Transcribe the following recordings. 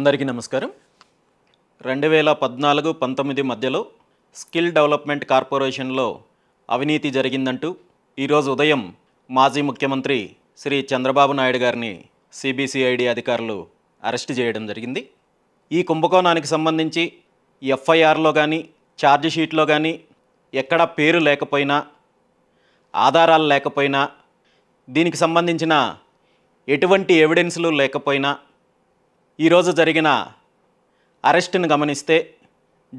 అందరికీ నమస్కారం రెండు వేల పద్నాలుగు పంతొమ్మిది మధ్యలో స్కిల్ డెవలప్మెంట్ కార్పొరేషన్లో అవినీతి జరిగిందంటూ ఈరోజు ఉదయం మాజీ ముఖ్యమంత్రి శ్రీ చంద్రబాబు నాయుడు గారిని సిబిసిఐడి అధికారులు అరెస్ట్ చేయడం జరిగింది ఈ కుంభకోణానికి సంబంధించి ఎఫ్ఐఆర్లో కానీ షీట్లో కానీ ఎక్కడ పేరు లేకపోయినా ఆధారాలు లేకపోయినా దీనికి సంబంధించిన ఎటువంటి ఎవిడెన్స్లు లేకపోయినా ఈరోజు జరిగిన అరెస్టును గమనిస్తే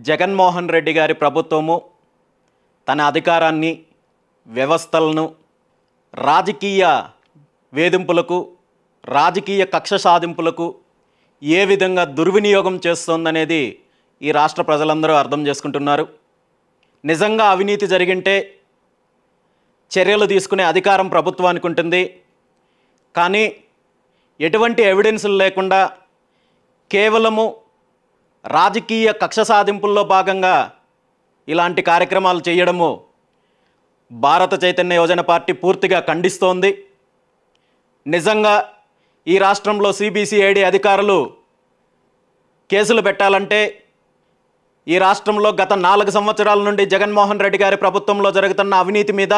జగన్మోహన్ రెడ్డి గారి ప్రభుత్వము తన అధికారాన్ని వ్యవస్థలను రాజకీయ వేధింపులకు రాజకీయ కక్ష సాధింపులకు ఏ విధంగా దుర్వినియోగం చేస్తోందనేది ఈ రాష్ట్ర ప్రజలందరూ అర్థం చేసుకుంటున్నారు నిజంగా అవినీతి జరిగింటే చర్యలు తీసుకునే అధికారం ప్రభుత్వానికి ఉంటుంది కానీ ఎటువంటి ఎవిడెన్సులు లేకుండా కేవలము రాజకీయ కక్ష సాధింపుల్లో భాగంగా ఇలాంటి కార్యక్రమాలు చేయడము భారత చైతన్య యోజన పార్టీ పూర్తిగా ఖండిస్తోంది నిజంగా ఈ రాష్ట్రంలో సిబిసిఐడి అధికారులు కేసులు పెట్టాలంటే ఈ రాష్ట్రంలో గత నాలుగు సంవత్సరాల నుండి జగన్మోహన్ రెడ్డి గారి ప్రభుత్వంలో జరుగుతున్న అవినీతి మీద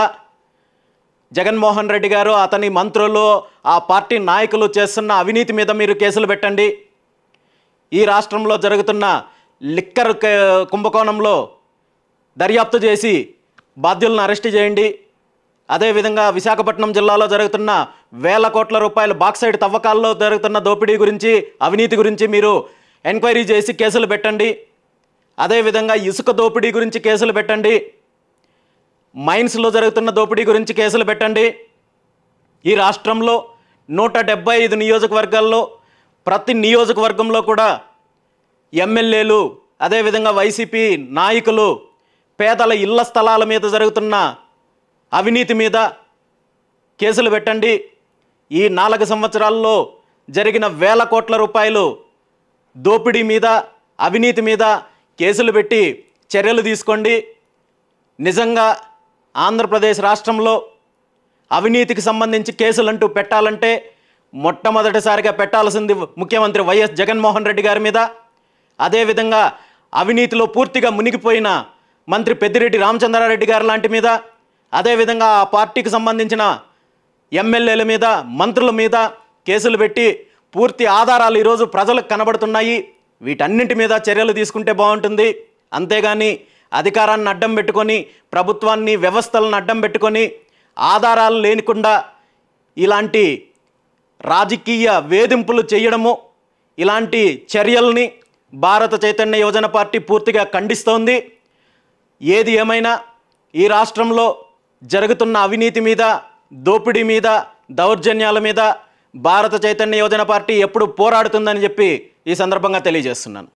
జగన్మోహన్ రెడ్డి గారు అతని మంత్రులు ఆ పార్టీ నాయకులు చేస్తున్న అవినీతి మీద మీరు కేసులు పెట్టండి ఈ రాష్ట్రంలో జరుగుతున్న లిక్కర్ కుంభకోణంలో దర్యాప్తు చేసి బాధ్యులను అరెస్ట్ చేయండి అదేవిధంగా విశాఖపట్నం జిల్లాలో జరుగుతున్న వేల కోట్ల రూపాయల బాక్సైడ్ తవ్వకాల్లో జరుగుతున్న దోపిడీ గురించి అవినీతి గురించి మీరు ఎంక్వైరీ చేసి కేసులు పెట్టండి అదేవిధంగా ఇసుక దోపిడీ గురించి కేసులు పెట్టండి మైన్స్లో జరుగుతున్న దోపిడీ గురించి కేసులు పెట్టండి ఈ రాష్ట్రంలో నూట డెబ్బై ఐదు నియోజకవర్గాల్లో ప్రతి నియోజకవర్గంలో కూడా ఎమ్మెల్యేలు అదేవిధంగా వైసీపీ నాయకులు పేదల ఇళ్ల స్థలాల మీద జరుగుతున్న అవినీతి మీద కేసులు పెట్టండి ఈ నాలుగు సంవత్సరాల్లో జరిగిన వేల కోట్ల రూపాయలు దోపిడీ మీద అవినీతి మీద కేసులు పెట్టి చర్యలు తీసుకోండి నిజంగా ఆంధ్రప్రదేశ్ రాష్ట్రంలో అవినీతికి సంబంధించి కేసులు అంటూ పెట్టాలంటే మొట్టమొదటిసారిగా పెట్టాల్సింది ముఖ్యమంత్రి వైఎస్ జగన్మోహన్ రెడ్డి గారి మీద అదేవిధంగా అవినీతిలో పూర్తిగా మునిగిపోయిన మంత్రి పెద్దిరెడ్డి రామచంద్రారెడ్డి గారి లాంటి మీద అదేవిధంగా ఆ పార్టీకి సంబంధించిన ఎమ్మెల్యేల మీద మంత్రుల మీద కేసులు పెట్టి పూర్తి ఆధారాలు ఈరోజు ప్రజలకు కనబడుతున్నాయి వీటన్నింటి మీద చర్యలు తీసుకుంటే బాగుంటుంది అంతేగాని అధికారాన్ని అడ్డం పెట్టుకొని ప్రభుత్వాన్ని వ్యవస్థలను అడ్డం పెట్టుకొని ఆధారాలు లేనికుండా ఇలాంటి రాజకీయ వేధింపులు చేయడము ఇలాంటి చర్యల్ని భారత చైతన్య యోజన పార్టీ పూర్తిగా ఖండిస్తోంది ఏది ఏమైనా ఈ రాష్ట్రంలో జరుగుతున్న అవినీతి మీద దోపిడీ మీద దౌర్జన్యాల మీద భారత చైతన్య యోజన పార్టీ ఎప్పుడు పోరాడుతుందని చెప్పి ఈ సందర్భంగా తెలియజేస్తున్నాను